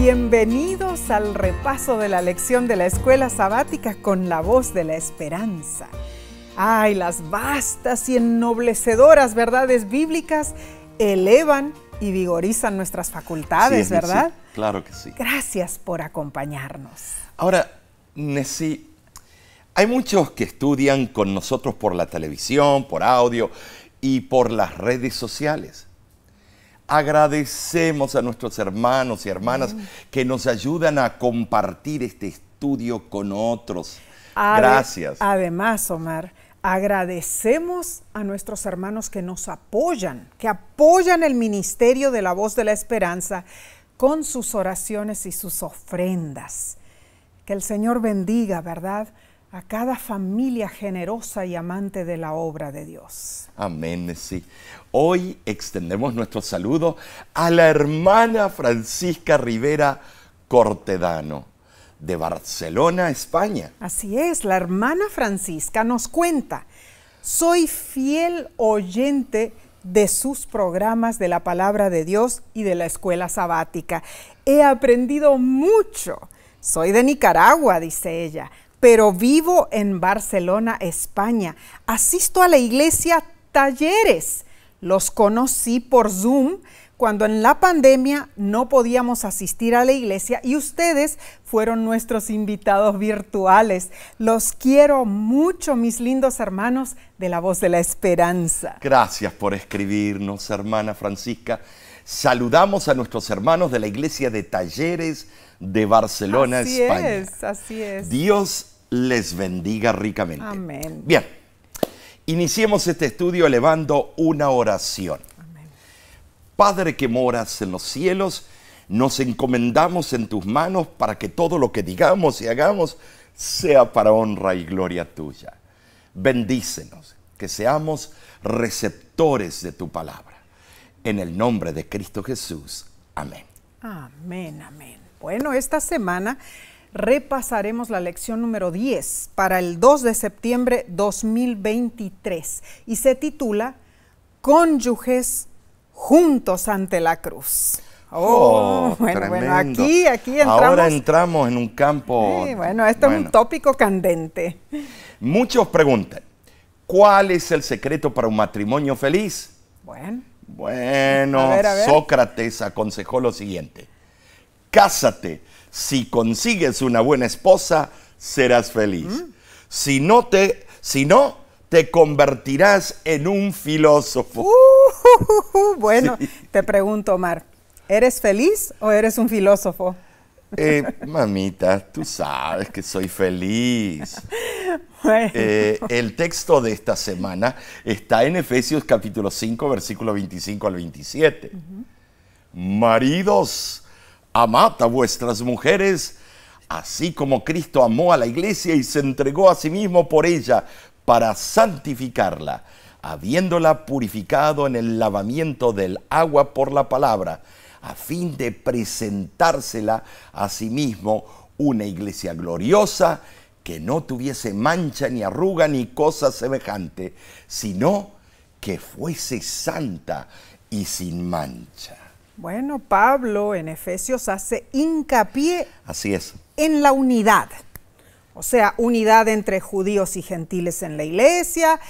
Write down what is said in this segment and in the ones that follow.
Bienvenidos al repaso de la lección de la escuela sabática con la voz de la esperanza. Ay, las vastas y ennoblecedoras verdades bíblicas elevan y vigorizan nuestras facultades, ¿verdad? claro que sí. Gracias por acompañarnos. Ahora, Nessie, hay muchos que estudian con nosotros por la televisión, por audio y por las redes sociales. Agradecemos a nuestros hermanos y hermanas que nos ayudan a compartir este estudio con otros. Gracias. Además, Omar, agradecemos a nuestros hermanos que nos apoyan, que apoyan el ministerio de la voz de la esperanza con sus oraciones y sus ofrendas. Que el Señor bendiga, ¿verdad? a cada familia generosa y amante de la obra de Dios. Amén, sí. Hoy extendemos nuestro saludo a la hermana Francisca Rivera Cortedano de Barcelona, España. Así es, la hermana Francisca nos cuenta, soy fiel oyente de sus programas de la palabra de Dios y de la escuela sabática. He aprendido mucho. Soy de Nicaragua, dice ella pero vivo en Barcelona, España. Asisto a la iglesia Talleres. Los conocí por Zoom cuando en la pandemia no podíamos asistir a la iglesia y ustedes fueron nuestros invitados virtuales. Los quiero mucho, mis lindos hermanos de la voz de la esperanza. Gracias por escribirnos, hermana Francisca. Saludamos a nuestros hermanos de la iglesia de Talleres de Barcelona, así Es, así es. Dios les bendiga ricamente. Amén. Bien, iniciemos este estudio elevando una oración. Amén. Padre que moras en los cielos, nos encomendamos en tus manos para que todo lo que digamos y hagamos sea para honra y gloria tuya. Bendícenos, que seamos receptores de tu palabra. En el nombre de Cristo Jesús. Amén. Amén, amén. Bueno, esta semana repasaremos la lección número 10 para el 2 de septiembre 2023 y se titula Cónyuges juntos ante la cruz. Oh, oh bueno, bueno, aquí, aquí entramos. Ahora entramos en un campo. Sí, bueno, esto es un tópico candente. Muchos preguntan: ¿cuál es el secreto para un matrimonio feliz? Bueno. Bueno, Sócrates aconsejó lo siguiente Cásate. Si consigues una buena esposa, serás feliz. Mm. Si no te, si no, te convertirás en un filósofo. Uh, bueno, te pregunto, Omar, ¿eres feliz o eres un filósofo? Eh, mamita, tú sabes que soy feliz. Eh, el texto de esta semana está en Efesios capítulo 5, versículo 25 al 27. Maridos, amad a vuestras mujeres, así como Cristo amó a la iglesia y se entregó a sí mismo por ella para santificarla, habiéndola purificado en el lavamiento del agua por la palabra, a fin de presentársela a sí mismo una iglesia gloriosa, que no tuviese mancha ni arruga ni cosa semejante, sino que fuese santa y sin mancha. Bueno, Pablo en Efesios hace hincapié Así es. en la unidad, o sea, unidad entre judíos y gentiles en la iglesia,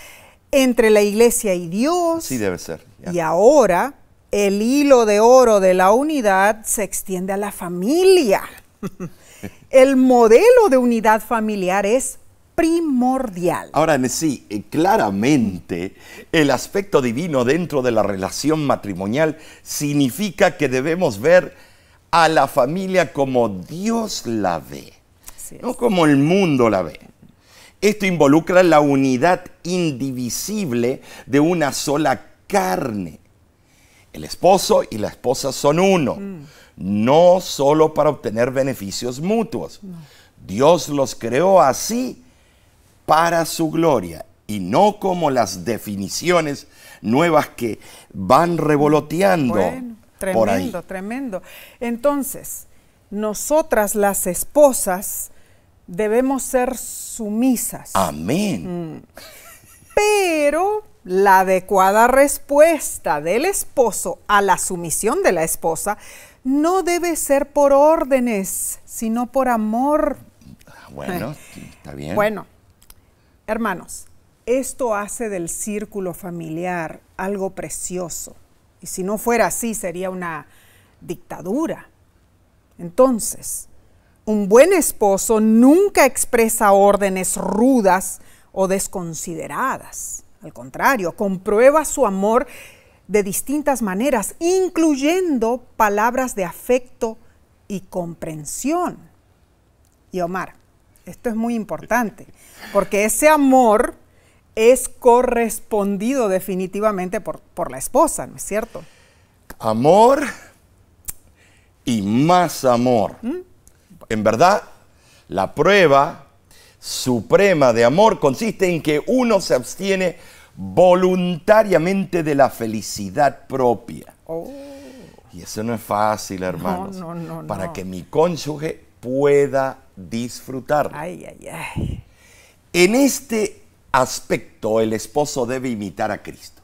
entre la iglesia y Dios. Sí, debe ser. Y ahora el hilo de oro de la unidad se extiende a la familia. el modelo de unidad familiar es primordial. Ahora, sí, eh, claramente el aspecto divino dentro de la relación matrimonial significa que debemos ver a la familia como Dios la ve, no como el mundo la ve. Esto involucra la unidad indivisible de una sola carne. El esposo y la esposa son uno, mm. no solo para obtener beneficios mutuos. Dios los creó así para su gloria y no como las definiciones nuevas que van revoloteando. tremendo, por ahí. tremendo. Entonces, nosotras las esposas debemos ser sumisas. Amén. Mm. Pero la adecuada respuesta del esposo a la sumisión de la esposa no debe ser por órdenes, sino por amor. Ah, bueno, está bien. Bueno, Hermanos, esto hace del círculo familiar algo precioso. Y si no fuera así, sería una dictadura. Entonces, un buen esposo nunca expresa órdenes rudas o desconsideradas. Al contrario, comprueba su amor de distintas maneras, incluyendo palabras de afecto y comprensión. Y Omar, esto es muy importante porque ese amor es correspondido definitivamente por, la esposa, ¿no es cierto? Amor y más amor. ¿Mm? En verdad, la prueba suprema de amor consiste en que uno se abstiene voluntariamente de la felicidad propia. Oh. Y eso no es fácil, hermanos. para que mi cónyuge pueda disfrutar. Ay, ay, ay. En este aspecto el esposo debe imitar a Cristo.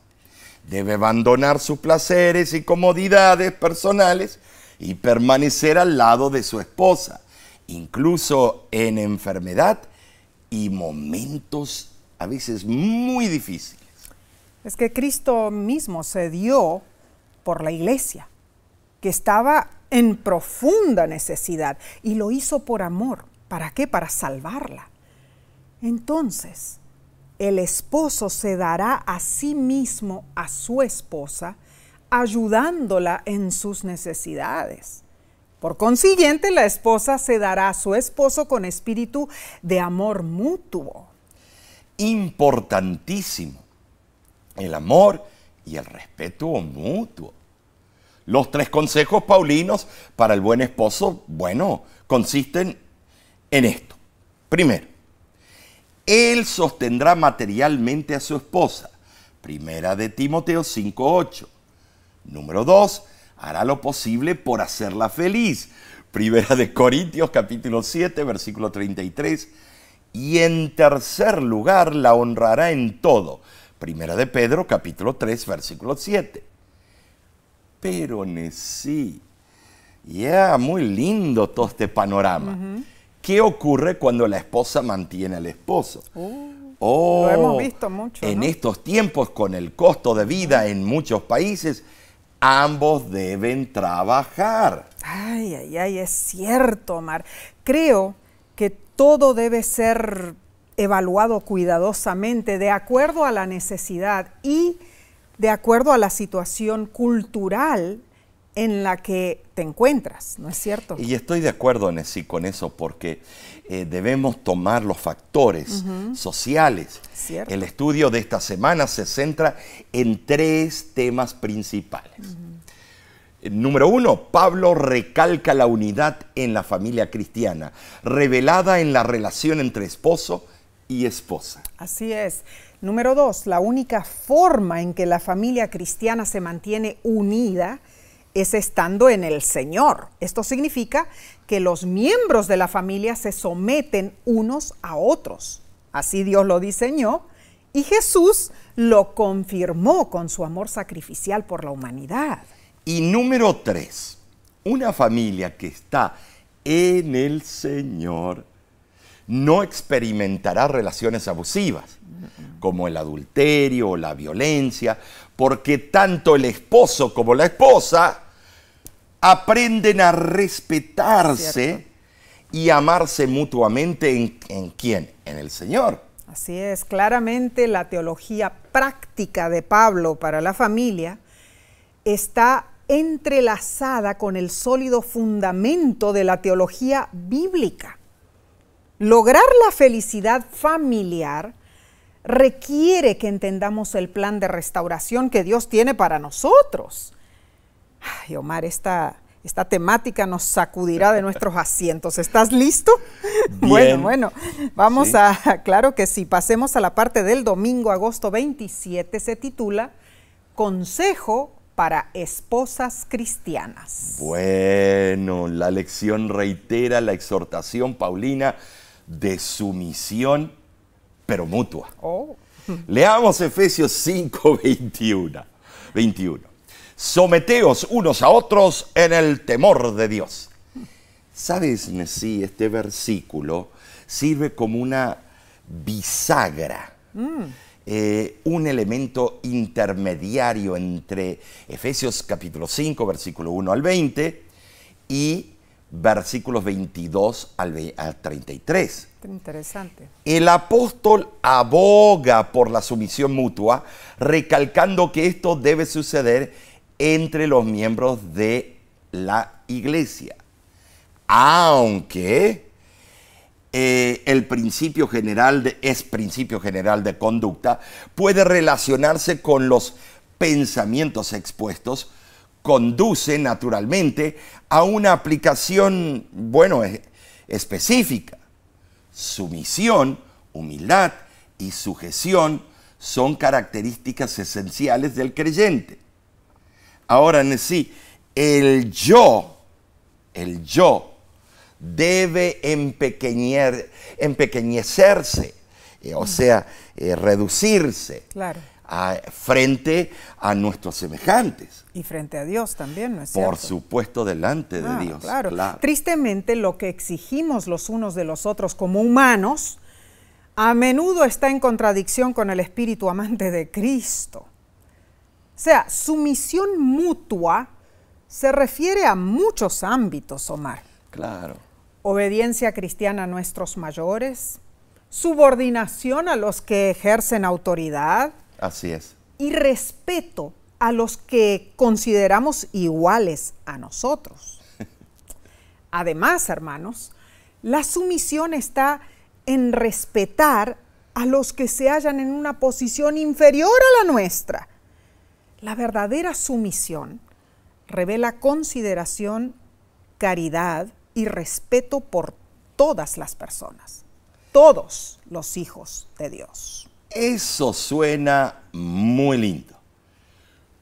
Debe abandonar sus placeres y comodidades personales y permanecer al lado de su esposa, incluso en enfermedad y momentos a veces muy difíciles. Es que Cristo mismo se dio por la iglesia, que estaba en profunda necesidad y lo hizo por amor. ¿Para qué? Para salvarla. Entonces, el esposo se dará a sí mismo a su esposa, ayudándola en sus necesidades. Por consiguiente, la esposa se dará a su esposo con espíritu de amor mutuo. Importantísimo. El amor y el respeto mutuo. Los tres consejos paulinos para el buen esposo, bueno, consisten en esto. Primero, él sostendrá materialmente a su esposa. Primera de Timoteo 5.8. Número 2. Hará lo posible por hacerla feliz. Primera de Corintios capítulo 7, versículo 33. Y en tercer lugar la honrará en todo. Primera de Pedro capítulo 3, versículo 7. Pero Nesí, ya muy lindo todo este panorama. ¿Qué ocurre cuando la esposa mantiene al esposo? Uh, lo hemos oh, visto mucho. En estos tiempos, con el costo de vida en muchos países, ambos deben trabajar. Ay, ay, ay, es cierto, Omar. Creo que todo debe ser evaluado cuidadosamente de acuerdo a la necesidad y de acuerdo a la situación cultural en la que te encuentras, ¿no es cierto? Y estoy de acuerdo, Nessie, con eso, porque eh, debemos tomar los factores sociales. El estudio de esta semana se centra en tres temas principales. Número uno, Pablo recalca la unidad en la familia cristiana, revelada en la relación entre esposo y esposa. Así es. Número dos, la única forma en que la familia cristiana se mantiene unida es estando en el Señor. Esto significa que los miembros de la familia se someten unos a otros. Así Dios lo diseñó y Jesús lo confirmó con su amor sacrificial por la humanidad. Y número tres, una familia que está en el Señor no experimentará relaciones abusivas, como el adulterio o la violencia, porque tanto el esposo como la esposa aprenden a respetarse y amarse mutuamente en, en quién? En el Señor. Así es, claramente la teología práctica de Pablo para la familia está entrelazada con el sólido fundamento de la teología bíblica. Lograr la felicidad familiar requiere que entendamos el plan de restauración que Dios tiene para nosotros Ay, Omar, esta, esta temática nos sacudirá de nuestros asientos. ¿Estás listo? Bueno, bueno, vamos a, claro que sí, pasemos a la parte del domingo, agosto 27, se titula Consejo para esposas cristianas. Bueno, la lección reitera la exhortación paulina de sumisión, pero mutua. Oh. Leamos Efesios 5, 21. 21 someteos unos a otros en el temor de Dios. ¿Sabes, si Este versículo sirve como una bisagra, mm. eh, un elemento intermediario entre Efesios capítulo 5, versículo 1 al 20 y versículos 22 al, al 33. Interesante. El apóstol aboga por la sumisión mutua, recalcando que esto debe suceder entre los miembros de la iglesia. Aunque eh, el principio general de, es principio general de conducta, puede relacionarse con los pensamientos expuestos, conduce naturalmente a una aplicación, bueno, específica. Sumisión, humildad y sujeción son características esenciales del creyente. Ahora, en sí, el yo, el yo, debe empequeñecerse, eh, o mm. sea, eh, reducirse frente a nuestros semejantes. Y frente a Dios también, ¿no es Por supuesto, delante de ah, Dios. claro. Tristemente, lo que exigimos los unos de los otros como humanos, a menudo está en contradicción con el espíritu amante de Cristo. O sea, sumisión mutua se refiere a muchos ámbitos, Omar. Claro. Obediencia cristiana a nuestros mayores, subordinación a los que ejercen autoridad. Así es. Y respeto a los que consideramos iguales a nosotros. Además, hermanos, la sumisión está en respetar a los que se hallan en una posición inferior a la nuestra la verdadera sumisión revela consideración, caridad y respeto por todas las personas, todos los hijos de Dios. Eso suena muy lindo.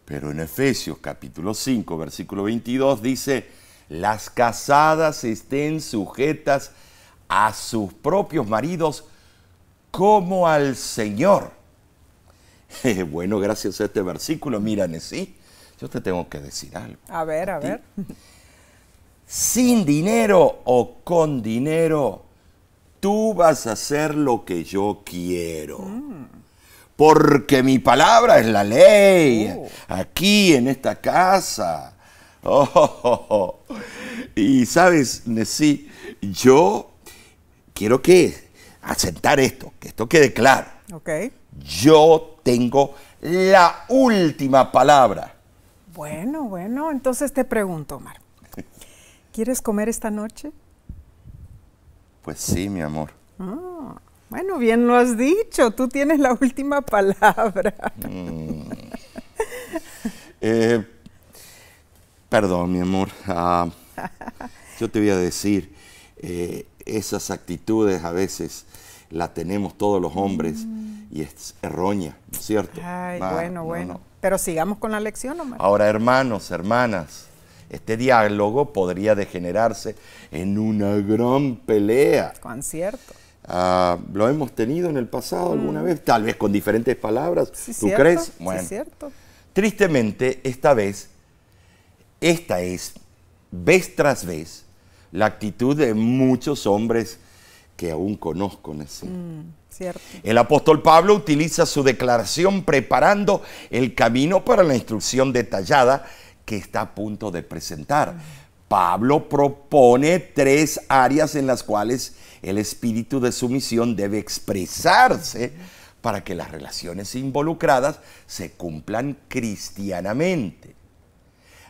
Pero en Efesios capítulo 5, versículo 22 dice, las casadas estén sujetas a sus propios maridos como al Señor Bueno, gracias a este versículo, Mira, sí, yo te tengo que decir algo. A ver, a, ver. Sin dinero o con dinero, tú vas a hacer lo que yo quiero. Mm. Porque mi palabra es la ley, oh. aquí en esta casa. Oh, oh, y sabes, Neci, yo quiero que asentar esto, que esto quede claro. Okay yo tengo la última palabra. Bueno, bueno, entonces te pregunto, Omar. ¿Quieres comer esta noche? Pues sí, mi amor. Ah, bueno, bien lo has dicho, tú tienes la última palabra. Mm. Eh, perdón, mi amor. Ah, yo te voy a decir, eh, esas actitudes a veces las tenemos todos los hombres. Mm y es errónea, ¿no es cierto? Ay, bueno, bueno. Pero sigamos con la lección, Omar. Ahora, hermanos, hermanas, este diálogo podría degenerarse en una gran pelea. ¿Con cierto. Ah, lo hemos tenido en el pasado alguna mm. vez, tal vez con diferentes palabras. ¿Tú crees? Bueno, sí, cierto. Tristemente, esta vez, esta es, vez tras vez, la actitud de muchos hombres que aún conozco en ese. El apóstol Pablo utiliza su declaración preparando el camino para la instrucción detallada que está a punto de presentar. Pablo propone tres áreas en las cuales el espíritu de sumisión debe expresarse para que las relaciones involucradas se cumplan cristianamente.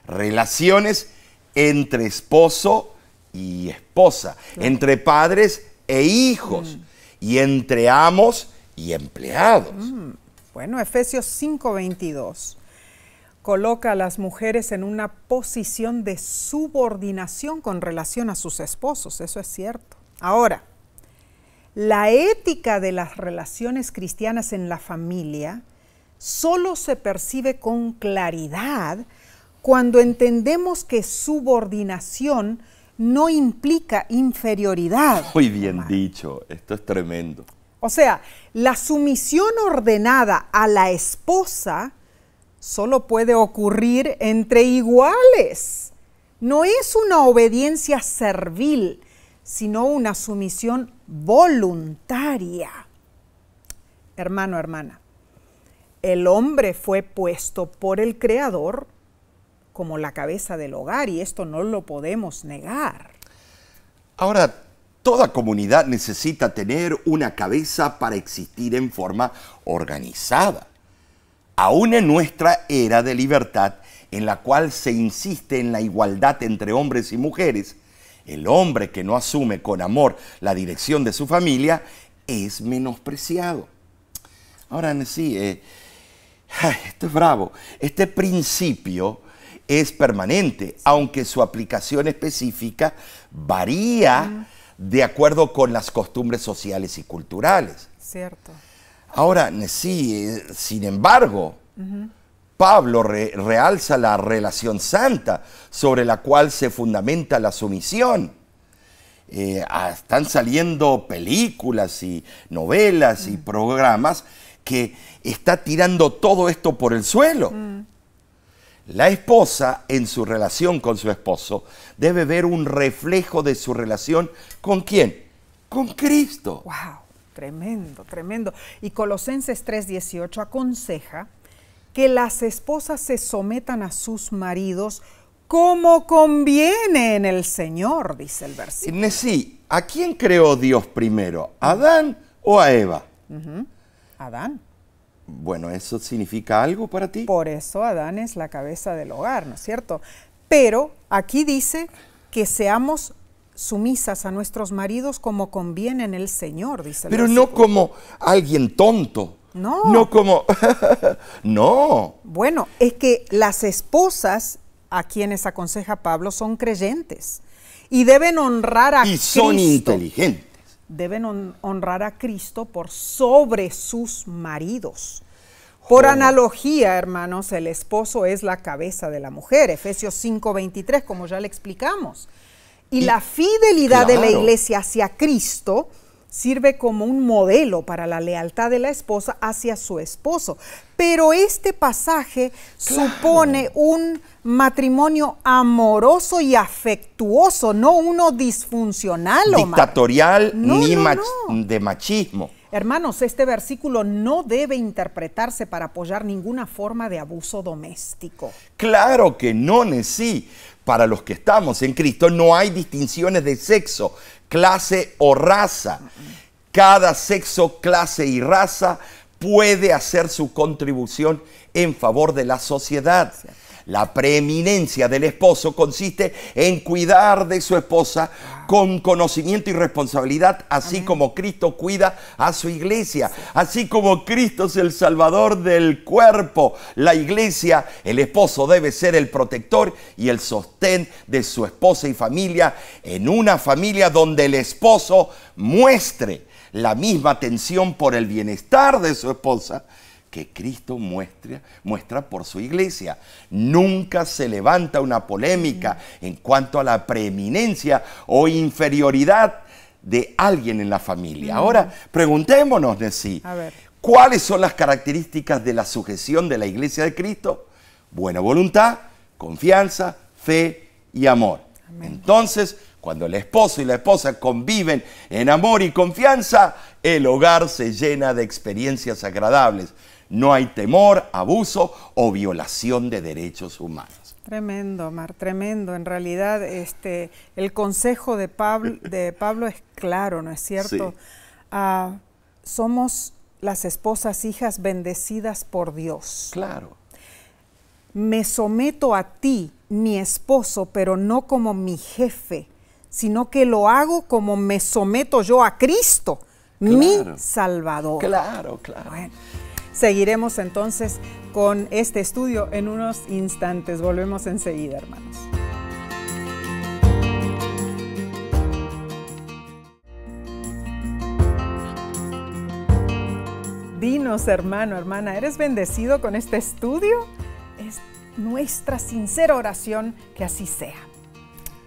Relaciones entre esposo y esposa, entre padres e hijos mm y entre amos y empleados. Mm, bueno, Efesios 5:22 coloca a las mujeres en una posición de subordinación con relación a sus esposos, eso es cierto. Ahora, la ética de las relaciones cristianas en la familia solo se percibe con claridad cuando entendemos que subordinación no implica inferioridad. Muy bien dicho, esto es tremendo. O sea, la sumisión ordenada a la esposa solo puede ocurrir entre iguales. No es una obediencia servil, sino una sumisión voluntaria. Hermano, hermana, el hombre fue puesto por el Creador como la cabeza del hogar y esto no lo podemos negar. Ahora, toda comunidad necesita tener una cabeza para existir en forma organizada. Aún en nuestra era de libertad, en la cual se insiste en la igualdad entre hombres y mujeres, el hombre que no asume con amor la dirección de su familia es menospreciado. Ahora, sí, eh, esto es bravo. Este principio es permanente, aunque su aplicación específica varía de acuerdo con las costumbres sociales y culturales. Cierto. Ahora, sí, sin embargo, Pablo realza la relación santa sobre la cual se fundamenta la sumisión. Eh, están saliendo películas y novelas y programas que está tirando todo esto por el suelo. La esposa en su relación con su esposo debe ver un reflejo de su relación con quién? Con Cristo. ¡Wow! Tremendo, tremendo. Y Colosenses 3:18 aconseja que las esposas se sometan a sus maridos como conviene en el Señor, dice el versículo. Nesí, ¿a quién creó Dios primero? ¿A Adán o a Eva? Adán. Bueno, ¿eso significa algo para ti? Por eso Adán es la cabeza del hogar, ¿no es cierto? Pero aquí dice que seamos sumisas a nuestros maridos como conviene en el Señor, dice Pero no como alguien tonto. No. No como... no. Bueno, es que las esposas a quienes aconseja Pablo son creyentes y deben honrar a Cristo. Y son inteligentes deben honrar a Cristo por sobre sus maridos. Por analogía, hermanos, el esposo es la cabeza de la mujer, Efesios 5:23, como ya le explicamos. Y, la fidelidad de la iglesia hacia Cristo sirve como un modelo para la lealtad de la esposa hacia su esposo. Pero este pasaje supone un matrimonio amoroso y afectuoso, no uno disfuncional. Dictatorial ni de machismo. Hermanos, este versículo no debe interpretarse para apoyar ninguna forma de abuso doméstico. Claro que no, sí. Para los que estamos en Cristo no hay distinciones de sexo, clase o raza. Cada sexo, clase y raza puede hacer su contribución en favor de la sociedad. La preeminencia del esposo consiste en cuidar de su esposa con conocimiento y responsabilidad, así como Cristo cuida a su iglesia, así como Cristo es el salvador del cuerpo, la iglesia, el esposo debe ser el protector y el sostén de su esposa y familia en una familia donde el esposo muestre la misma atención por el bienestar de su esposa que Cristo muestra, muestra por su iglesia. Nunca se levanta una polémica en cuanto a la preeminencia o inferioridad de alguien en la familia. Ahora, preguntémonos, sí ¿ ¿cuáles son las características de la sujeción de la iglesia de Cristo? Buena voluntad, confianza, fe y amor. Entonces, cuando el esposo y la esposa conviven en amor y confianza, el hogar se llena de experiencias agradables no hay temor, abuso o violación de derechos humanos. Tremendo, Mar, tremendo. En realidad, este, el consejo de Pablo, es claro, ¿no es cierto? Ah, somos las esposas, hijas bendecidas por Dios. Claro. Me someto a ti, mi esposo, pero no como mi jefe, sino que lo hago como me someto yo a Cristo, mi Salvador. Claro, claro. Seguiremos entonces con este estudio en unos instantes. Volvemos enseguida, hermanos. Dinos, hermano, hermana, ¿eres bendecido con este estudio? Es nuestra sincera oración que así sea.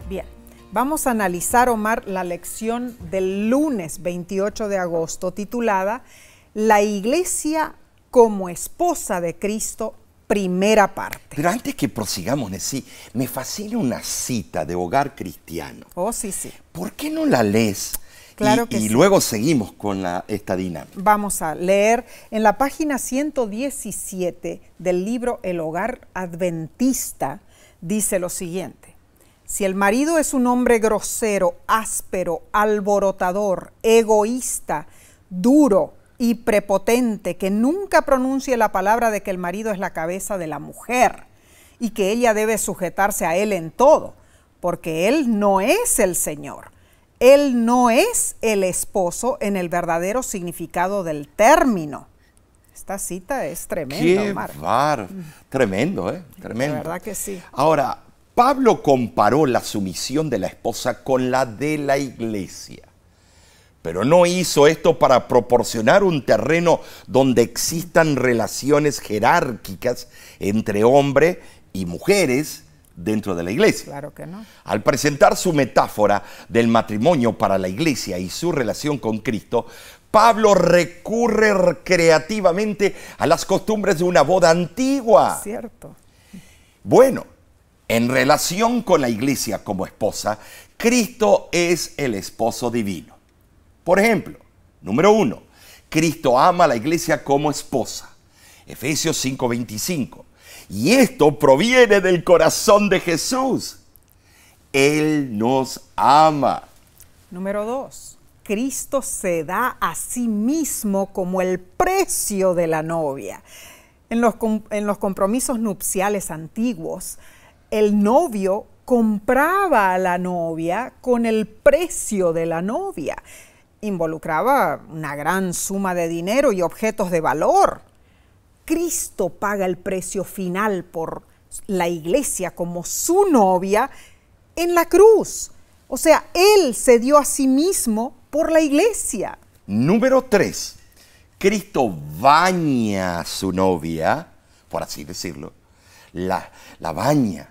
Bien, vamos a analizar, Omar, la lección del lunes 28 de agosto titulada La iglesia como esposa de Cristo, primera parte. Pero antes que prosigamos, Neci, me fascina una cita de hogar cristiano. Oh, sí, sí. ¿Por qué no la lees? Claro que sí. y luego seguimos con la, esta dinámica. Vamos a leer en la página 117 del libro El hogar adventista, dice lo siguiente. Si el marido es un hombre grosero, áspero, alborotador, egoísta, duro, y prepotente que nunca pronuncie la palabra de que el marido es la cabeza de la mujer y que ella debe sujetarse a él en todo, porque él no es el Señor. Él no es el esposo en el verdadero significado del término. Esta cita es tremenda, Qué Tremendo, ¿eh? Tremendo. La verdad que sí. Ahora, Pablo comparó la sumisión de la esposa con la de la iglesia pero no hizo esto para proporcionar un terreno donde existan relaciones jerárquicas entre hombre y mujeres dentro de la iglesia. Claro que no. Al presentar su metáfora del matrimonio para la iglesia y su relación con Cristo, Pablo recurre creativamente a las costumbres de una boda antigua. Cierto. Bueno, en relación con la iglesia como esposa, Cristo es el esposo divino. Por ejemplo, número uno, Cristo ama a la iglesia como esposa. Efesios 5:25. Y esto proviene del corazón de Jesús. Él nos ama. Número dos, Cristo se da a sí mismo como el precio de la novia. En los, en los compromisos nupciales antiguos, el novio compraba a la novia con el precio de la novia involucraba una gran suma de dinero y objetos de valor. Cristo paga el precio final por la iglesia como su novia en la cruz. O sea, Él se dio a sí mismo por la iglesia. Número 3. Cristo baña a su novia, por así decirlo, la, la baña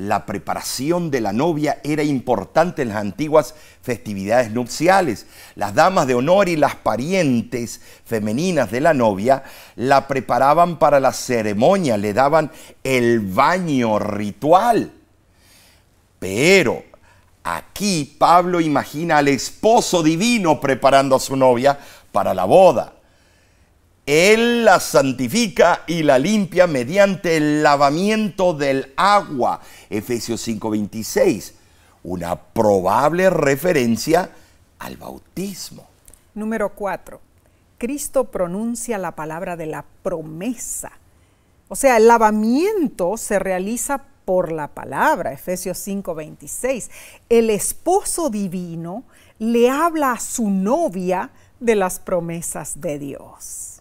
la preparación de la novia era importante en las antiguas festividades nupciales. Las damas de honor y las parientes femeninas de la novia la preparaban para la ceremonia, le daban el baño ritual. Pero aquí Pablo imagina al esposo divino preparando a su novia para la boda. Él la santifica y la limpia mediante el lavamiento del agua, Efesios 5:26, una probable referencia al bautismo. Número 4. Cristo pronuncia la palabra de la promesa. O sea, el lavamiento se realiza por la palabra, Efesios 5:26. El esposo divino le habla a su novia de las promesas de Dios.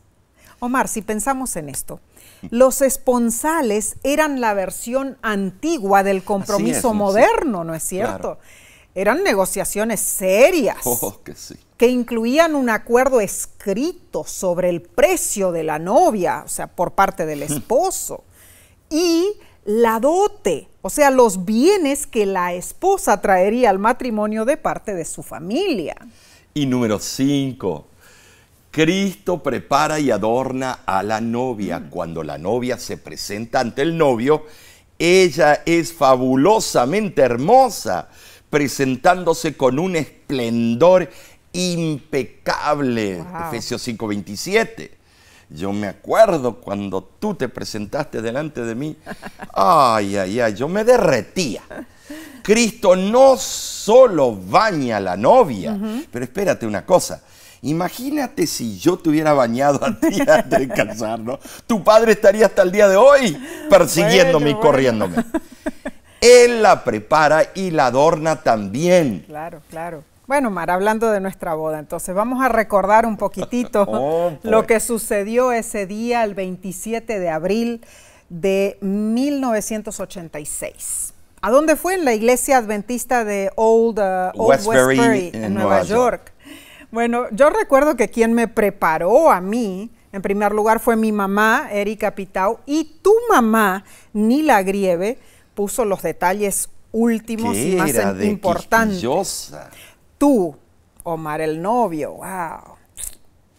Omar, si pensamos en esto, los esponsales eran la versión antigua del compromiso moderno, ¿no es cierto? Eran negociaciones serias oh, que, sí. que incluían un acuerdo escrito sobre el precio de la novia, o sea, por parte del esposo, y la dote, o sea, los bienes que la esposa traería al matrimonio de parte de su familia. Y número cinco, Cristo prepara y adorna a la novia. Mm. Cuando la novia se presenta ante el novio, ella es fabulosamente hermosa, presentándose con un esplendor impecable. Efesios Efesios 5:27. Yo me acuerdo cuando tú te presentaste delante de mí. Ay, ay, ay, yo me derretía. Cristo no solo baña a la novia, pero espérate una cosa Imagínate si yo te hubiera bañado a ti antes de casar, ¿no? Tu padre estaría hasta el día de hoy persiguiéndome y corriéndome. Él la prepara y la adorna también. Claro, claro. Bueno, Mar, hablando de nuestra boda, entonces vamos a recordar un poquitito oh, pues. lo que sucedió ese día, el 27 de abril de 1986. ¿A dónde fue? En la iglesia adventista de Old, uh, Westbury, en, Nueva, York. Bueno, yo recuerdo que quien me preparó a mí, en primer lugar, fue mi mamá, Erika Pitao, y tu mamá, Nila Grieve, puso los detalles últimos y más de importantes. Tú, Omar el novio, wow.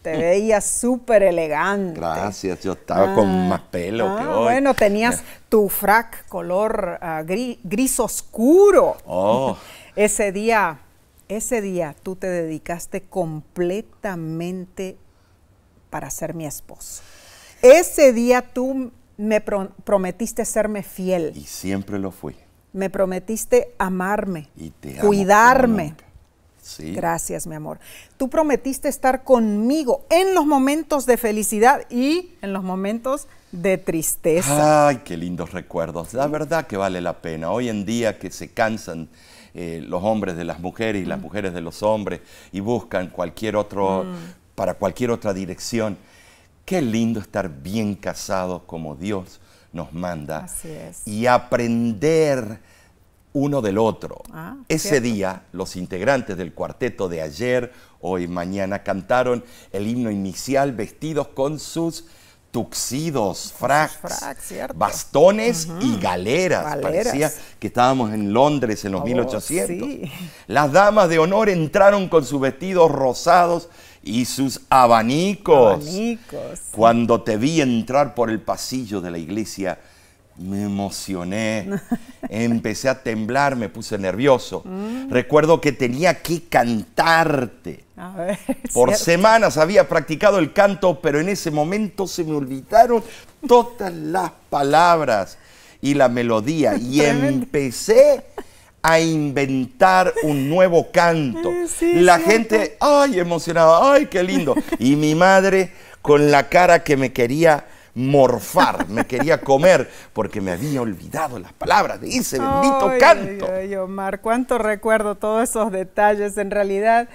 Te mm. veías súper elegante. Gracias, yo estaba con ah, más pelo ah, que hoy. Bueno, tenías tu frac color ah, gris, gris, oscuro. Oh. Ese día ese día tú te dedicaste completamente para ser mi esposo. Ese día tú me prometiste serme fiel. Y siempre lo fui. Me prometiste amarme, y cuidarme. Sí. Gracias, mi amor. Tú prometiste estar conmigo en los momentos de felicidad y en los momentos de tristeza. Ay, qué lindos recuerdos. La verdad que vale la pena. Hoy en día que se cansan eh, los hombres de las mujeres y las mm. mujeres de los hombres y buscan cualquier otro, mm. para cualquier otra dirección. Qué lindo estar bien casados como Dios nos manda y aprender uno del otro. Ah, Ese día, los integrantes del cuarteto de ayer, hoy, mañana, cantaron el himno inicial vestidos con sus tuxidos, frac, bastones y galeras. Parecía que estábamos en Londres en los 1800. Las damas de honor entraron con sus vestidos rosados y sus abanicos. abanicos. Cuando te vi entrar por el pasillo de la iglesia, me emocioné, empecé a temblar, me puse nervioso. Mm. Recuerdo que tenía que cantarte. Por semanas había practicado el canto, pero en ese momento se me olvidaron todas las palabras y la melodía y empecé a inventar un nuevo canto. la gente, ay, emocionada, ay, qué lindo. Y mi madre con la cara que me quería morfar, me quería comer, porque me había olvidado las palabras de ese bendito canto. Omar, cuánto recuerdo todos esos detalles. En realidad,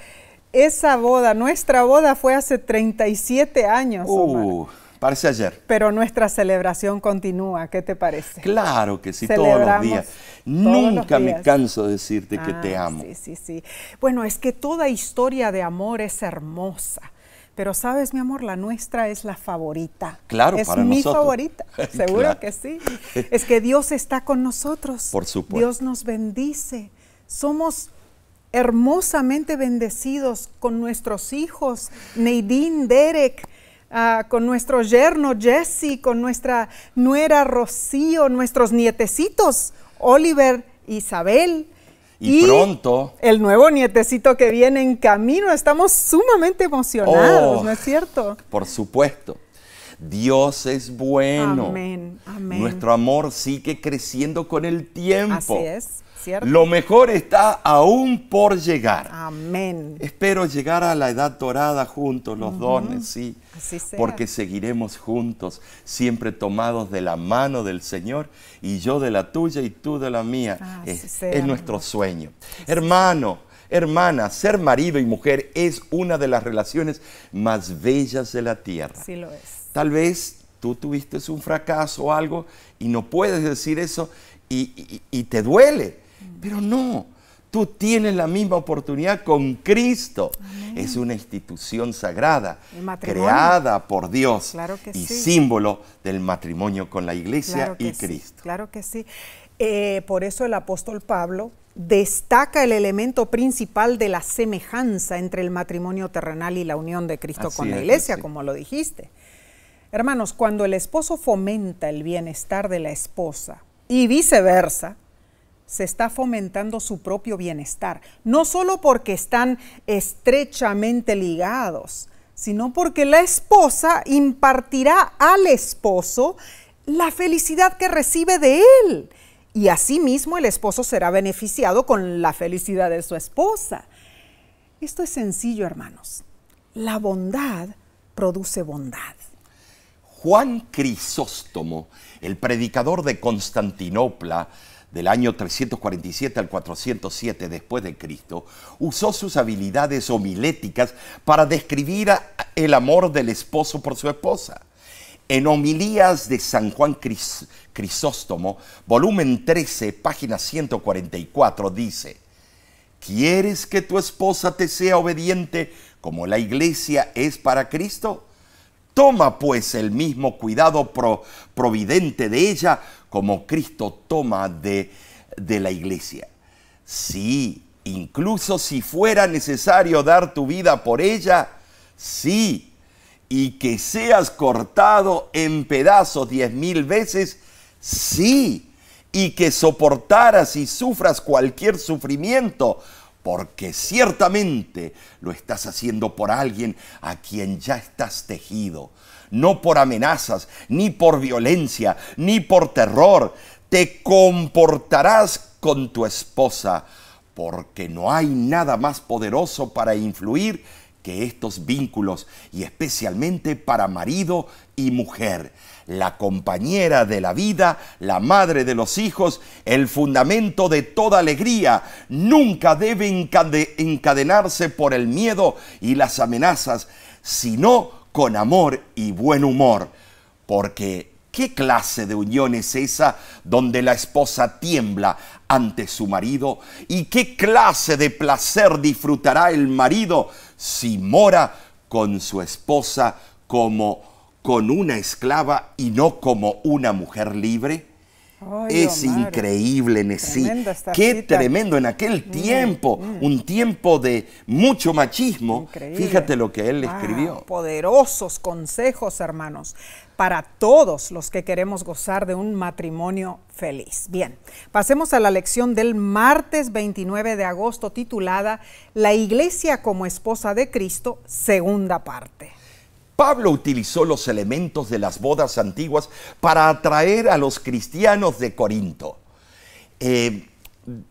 esa boda, nuestra boda fue hace 37 años. Uh, parece ayer. Pero nuestra celebración continúa, ¿qué te parece? Claro que sí, todos los días. Nunca me canso de decirte que te ah, amo. Sí, sí, sí. Bueno, es que toda historia de amor es hermosa pero sabes, mi amor, la nuestra es la favorita. Claro, es mi favorita. Seguro que sí. Es que Dios está con nosotros. Por supuesto. Dios nos bendice. Somos hermosamente bendecidos con nuestros hijos, Nadine Derek, ah, con nuestro yerno Jesse, con nuestra nuera Rocío, nuestros nietecitos, Oliver, Isabel. Y, pronto. El nuevo nietecito que viene en camino. Estamos sumamente emocionados, oh, ¿no es cierto? Por supuesto. Dios es bueno. amén. Nuestro amor sigue creciendo con el tiempo. Así es. Lo mejor está aún por llegar. Amén. Espero llegar a la edad dorada juntos, los dones, sí. Así sea. Porque seguiremos juntos, siempre tomados de la mano del Señor, y yo de la tuya y tú de la mía. es, es nuestro sueño. Hermano, Hermana, ser marido y mujer es una de las relaciones más bellas de la tierra. Sí lo es. Tal vez tú tuviste un fracaso o algo y no puedes decir eso y te duele pero no, tú tienes la misma oportunidad con Cristo. Es una institución sagrada, creada por Dios y símbolo del matrimonio con la iglesia y Cristo. claro que sí. Eh, por eso el apóstol Pablo destaca el elemento principal de la semejanza entre el matrimonio terrenal y la unión de Cristo con la iglesia, como lo dijiste. Hermanos, cuando el esposo fomenta el bienestar de la esposa y viceversa, se está fomentando su propio bienestar, no solo porque están estrechamente ligados, sino porque la esposa impartirá al esposo la felicidad que recibe de él. Y asimismo el esposo será beneficiado con la felicidad de su esposa. Esto es sencillo, hermanos. La bondad produce bondad. Juan Crisóstomo, el predicador de Constantinopla, del año 347 al 407 después de Cristo, usó sus habilidades homiléticas para describir el amor del esposo por su esposa. En Homilías de San Juan Crisóstomo, volumen 13, página 144, dice, ¿Quieres que tu esposa te sea obediente como la iglesia es para Cristo? Toma pues el mismo cuidado providente de ella como Cristo toma de, de la iglesia. Sí, incluso si fuera necesario dar tu vida por ella, sí, y que seas cortado en pedazos diez mil veces, sí, y que soportaras y sufras cualquier sufrimiento porque ciertamente lo estás haciendo por alguien a quien ya estás tejido, no por amenazas, ni por violencia, ni por terror. Te comportarás con tu esposa, porque no hay nada más poderoso para influir que estos vínculos, y especialmente para marido y mujer la compañera de la vida, la madre de los hijos, el fundamento de toda alegría. Nunca debe encadenarse por el miedo y las amenazas, sino con amor y buen humor. Porque, ¿qué clase de unión es esa donde la esposa tiembla ante su marido? ¿Y qué clase de placer disfrutará el marido si mora con su esposa como con una esclava y no como una mujer libre? es increíble, Nesí. Qué tremendo en aquel mm, tiempo, mm. un tiempo de mucho machismo. Fíjate lo que él ah, escribió. Poderosos consejos, hermanos, para todos los que queremos gozar de un matrimonio feliz. Bien, pasemos a la lección del martes 29 de agosto titulada La Iglesia como Esposa de Cristo, segunda parte. Pablo utilizó los elementos de las bodas antiguas para atraer a los cristianos de Corinto. Eh,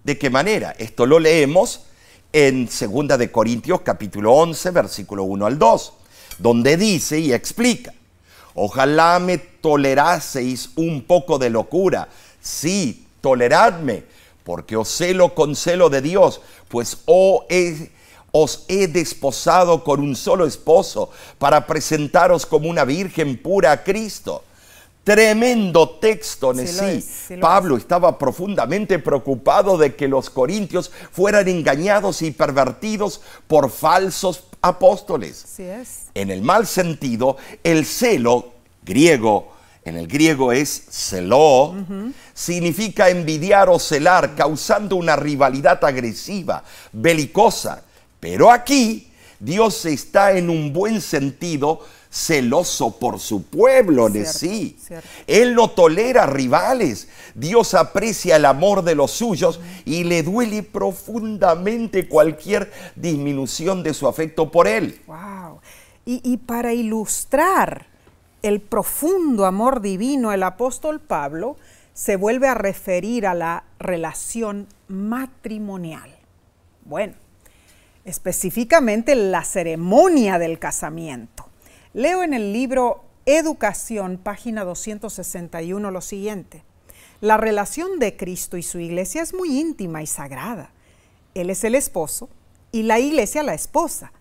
¿De qué manera? Esto lo leemos en 2 de Corintios capítulo 11, versículo 1 al 2, donde dice y explica, ojalá me toleraseis un poco de locura, sí, toleradme, porque os celo con celo de Dios, pues o oh, es os he desposado con un solo esposo para presentaros como una virgen pura a Cristo. Tremendo texto Nesí. Pablo estaba profundamente preocupado de que los corintios fueran engañados y pervertidos por falsos apóstoles. En el mal sentido, el celo griego, en el griego es celó, significa envidiar o celar, causando una rivalidad agresiva, belicosa pero aquí Dios está en un buen sentido celoso por su pueblo de sí. Él no tolera rivales. Dios aprecia el amor de los suyos y le duele profundamente cualquier disminución de su afecto por él. Wow. y para ilustrar el profundo amor divino, el apóstol Pablo se vuelve a referir a la relación matrimonial. Bueno, específicamente la ceremonia del casamiento. Leo en el libro Educación, página 261, lo siguiente. La relación de Cristo y su iglesia es muy íntima y sagrada. Él es el esposo y la iglesia la esposa.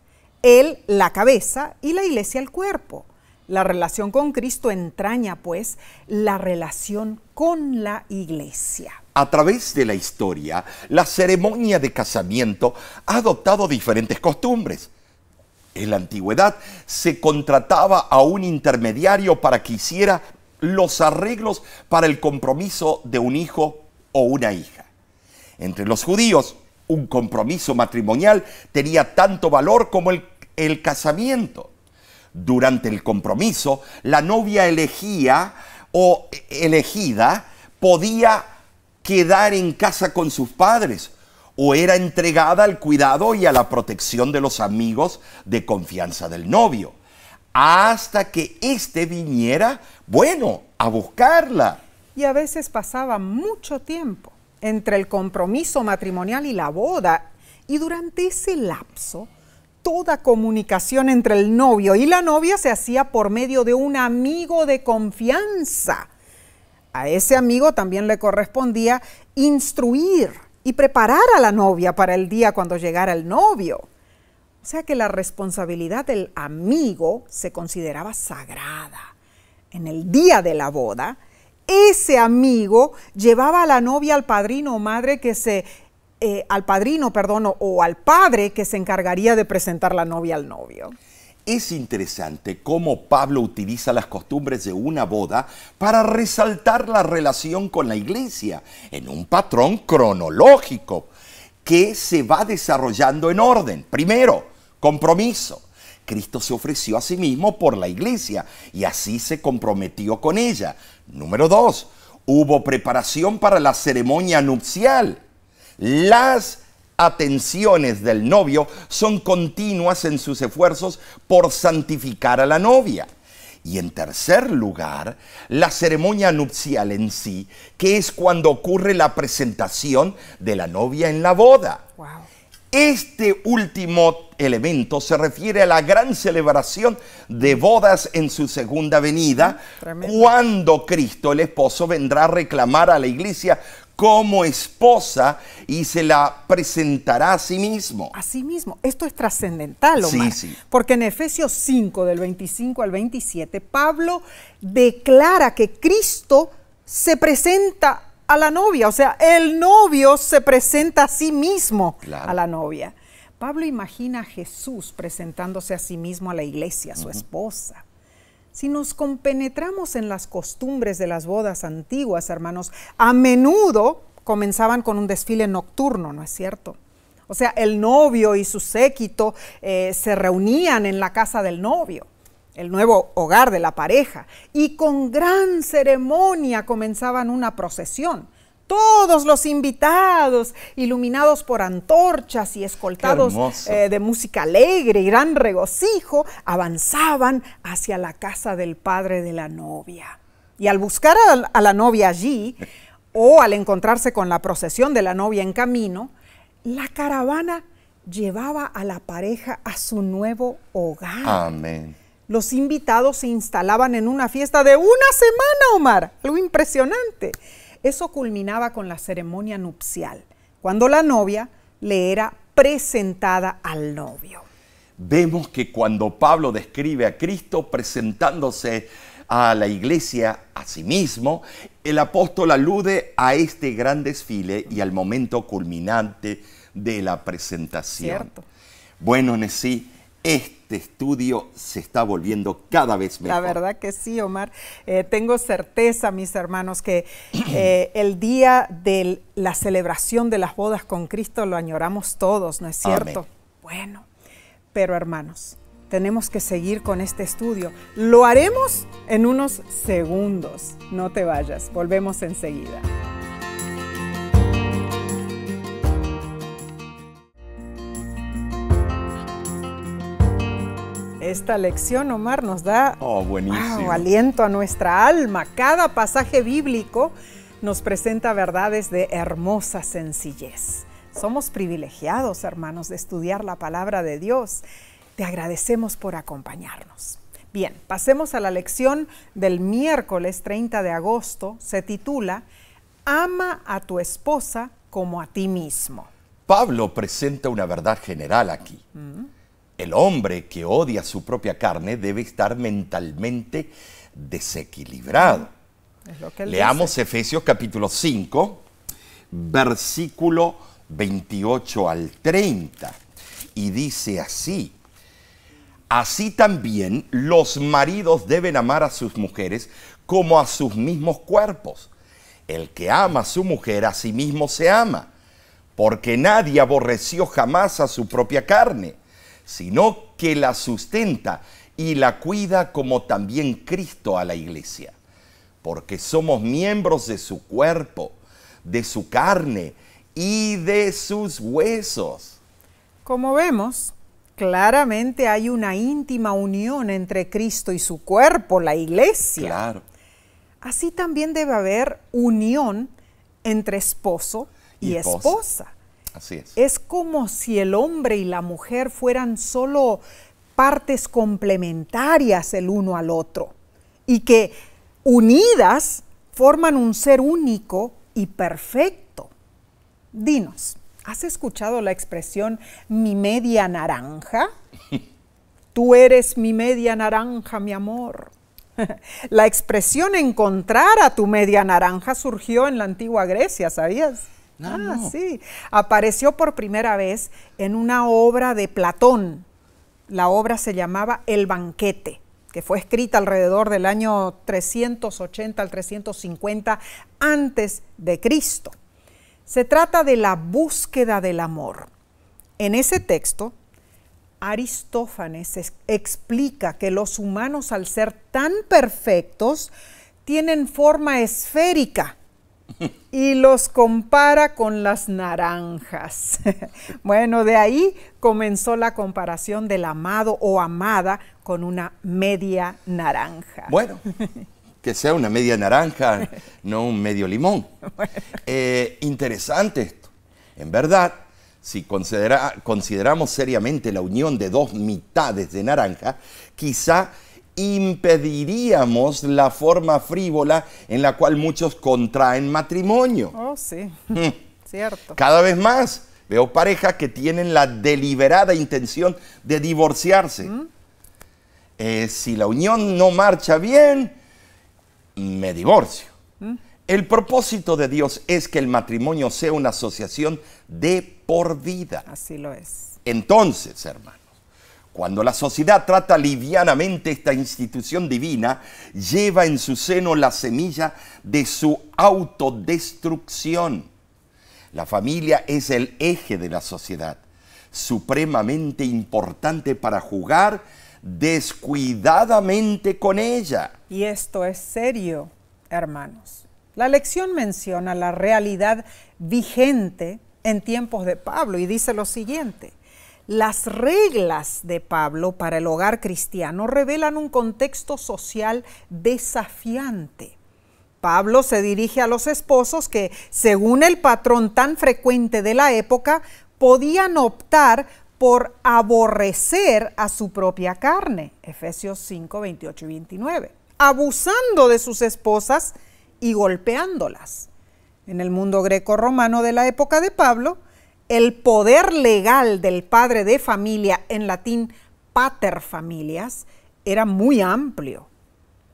Él la cabeza y la iglesia el cuerpo. La relación con Cristo entraña, pues, la relación con la iglesia. A través de la historia, la ceremonia de casamiento ha adoptado diferentes costumbres. En la antigüedad se contrataba a un intermediario para que hiciera los arreglos para el compromiso de un hijo o una hija. Entre los judíos, un compromiso matrimonial tenía tanto valor como el, casamiento. Durante el compromiso, la novia elegía o elegida podía quedar en casa con sus padres o era entregada al cuidado y a la protección de los amigos de confianza del novio, hasta que éste viniera, bueno, a buscarla. Y a veces pasaba mucho tiempo entre el compromiso matrimonial y la boda, y durante ese lapso, toda comunicación entre el novio y la novia se hacía por medio de un amigo de confianza. A ese amigo también le correspondía instruir y preparar a la novia para el día cuando llegara el novio. O sea que la responsabilidad del amigo se consideraba sagrada. En el día de la boda, ese amigo llevaba a la novia al padrino o madre que se eh, al padrino, perdón, o, o al padre que se encargaría de presentar la novia al novio. Es interesante cómo Pablo utiliza las costumbres de una boda para resaltar la relación con la iglesia en un patrón cronológico que se va desarrollando en orden. Primero, compromiso. Cristo se ofreció a sí mismo por la iglesia y así se comprometió con ella. Número dos, hubo preparación para la ceremonia nupcial. Las atenciones del novio son continuas en sus esfuerzos por santificar a la novia. Y en tercer lugar, la ceremonia nupcial en sí, que es cuando ocurre la presentación de la novia en la boda. Este último elemento se refiere a la gran celebración de bodas en su segunda venida, cuando Cristo el esposo vendrá a reclamar a la iglesia como esposa y se la presentará a sí mismo. A sí mismo. Esto es trascendental, Omar. Sí, sí. Porque en Efesios 5, del 25 al 27, Pablo declara que Cristo se presenta a la novia. O sea, el novio se presenta a sí mismo a la novia. Pablo imagina a Jesús presentándose a sí mismo a la iglesia, a su esposa. Si nos compenetramos en las costumbres de las bodas antiguas, hermanos, a menudo comenzaban con un desfile nocturno, ¿no es cierto? O sea, el novio y su séquito eh, se reunían en la casa del novio, el nuevo hogar de la pareja, y con gran ceremonia comenzaban una procesión todos los invitados, iluminados por antorchas y escoltados eh, de música alegre y gran regocijo, avanzaban hacia la casa del padre de la novia. Y al buscar a, a la novia allí, o al encontrarse con la procesión de la novia en camino, la caravana llevaba a la pareja a su nuevo hogar. Amén. Los invitados se instalaban en una fiesta de una semana, Omar, algo impresionante. Eso culminaba con la ceremonia nupcial, cuando la novia le era presentada al novio. Vemos que cuando Pablo describe a Cristo presentándose a la iglesia a sí mismo, el apóstol alude a este gran desfile y al momento culminante de la presentación. Cierto. Bueno, Nesí, este estudio se está volviendo cada vez mejor. La verdad que sí, Omar. Eh, tengo certeza, mis hermanos, que eh, el día de la celebración de las bodas con Cristo lo añoramos todos, ¿no es cierto? Bueno, pero hermanos, tenemos que seguir con este estudio. Lo haremos en unos segundos. No te vayas, volvemos enseguida. Esta lección, Omar, nos da oh, aliento a nuestra alma. Cada pasaje bíblico nos presenta verdades de hermosa sencillez. Somos privilegiados, hermanos, de estudiar la palabra de Dios. Te agradecemos por acompañarnos. Bien, pasemos a la lección del miércoles 30 de agosto. Se titula Ama a tu esposa como a ti mismo. Pablo presenta una verdad general aquí. Mm. El hombre que odia su propia carne debe estar mentalmente desequilibrado. Leamos Efesios capítulo 5, versículo 28 al 30. Y dice así, así también los maridos deben amar a sus mujeres como a sus mismos cuerpos. El que ama a su mujer a sí mismo se ama, porque nadie aborreció jamás a su propia carne sino que la sustenta y la cuida como también Cristo a la iglesia, porque somos miembros de su cuerpo, de su carne y de sus huesos. Como vemos, claramente hay una íntima unión entre Cristo y su cuerpo, la iglesia. Claro. Así también debe haber unión entre esposo y, esposa es. Es como si el hombre y la mujer fueran solo partes complementarias el uno al otro y que unidas forman un ser único y perfecto. Dinos, ¿has escuchado la expresión mi media naranja? Tú eres mi media naranja, mi amor. la expresión encontrar a tu media naranja surgió en la antigua Grecia, ¿sabías? Ah, ah sí. Apareció por primera vez en una obra de Platón. La obra se llamaba El banquete que fue escrita alrededor del año 380 al 350 antes de Cristo. Se trata de la búsqueda del amor. En ese texto, Aristófanes explica que los humanos al ser tan perfectos tienen forma esférica y los compara con las naranjas. bueno, de ahí comenzó la comparación del amado o amada con una media naranja. Bueno, que sea una media naranja, no un medio limón. Eh, interesante esto. En verdad, si consideramos seriamente la unión de dos mitades de naranja, quizá impediríamos la forma frívola en la cual muchos contraen matrimonio. Oh, sí. Hmm. Cierto. Cada vez más veo parejas que tienen la deliberada intención de divorciarse. Mm. Eh, si la unión no marcha bien, me divorcio. Mm. El propósito de Dios es que el matrimonio sea una asociación de por vida. Así lo es. Entonces, hermano cuando la sociedad trata livianamente esta institución divina, lleva en su seno la semilla de su autodestrucción. La familia es el eje de la sociedad, supremamente importante para jugar descuidadamente con ella. Y esto es serio, hermanos. La lección menciona la realidad vigente en tiempos de Pablo y dice lo siguiente. Las reglas de Pablo para el hogar cristiano revelan un contexto social desafiante. Pablo se dirige a los esposos que, según el patrón tan frecuente de la época, podían optar por aborrecer a su propia carne, Efesios 5, 28 y 29, abusando de sus esposas y golpeándolas. En el mundo greco-romano de la época de Pablo, el poder legal del padre de familia, en latín pater familias, era muy amplio.